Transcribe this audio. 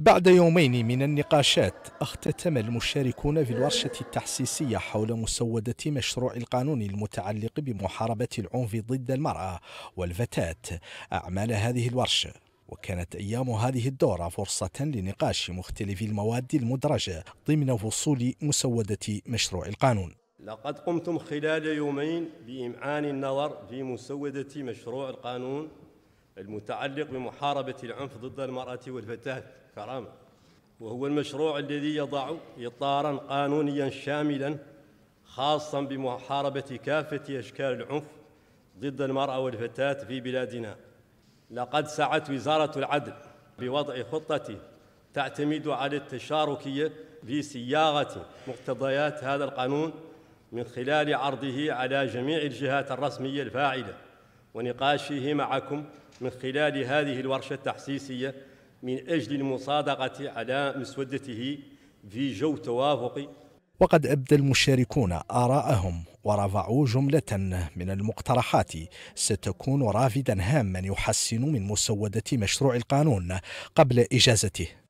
بعد يومين من النقاشات اختتم المشاركون في الورشة التحسيسية حول مسودة مشروع القانون المتعلق بمحاربة العنف ضد المرأة والفتاة أعمال هذه الورشة وكانت أيام هذه الدورة فرصة لنقاش مختلف المواد المدرجة ضمن فصول مسودة مشروع القانون لقد قمتم خلال يومين بإمعان النظر في مسودة مشروع القانون المتعلق بمحاربة العنف ضد المرأة والفتاة كرامة وهو المشروع الذي يضع إطارا قانونيا شاملا خاصا بمحاربة كافة أشكال العنف ضد المرأة والفتاة في بلادنا لقد سعت وزارة العدل بوضع خطة تعتمد على التشاركية في صياغة مقتضيات هذا القانون من خلال عرضه على جميع الجهات الرسمية الفاعلة ونقاشه معكم من خلال هذه الورشة التحسيسية من أجل المصادقة على مسودته في جو توافق وقد أبدى المشاركون آراءهم ورفعوا جملة من المقترحات ستكون رافدا هاما يحسن من مسودة مشروع القانون قبل إجازته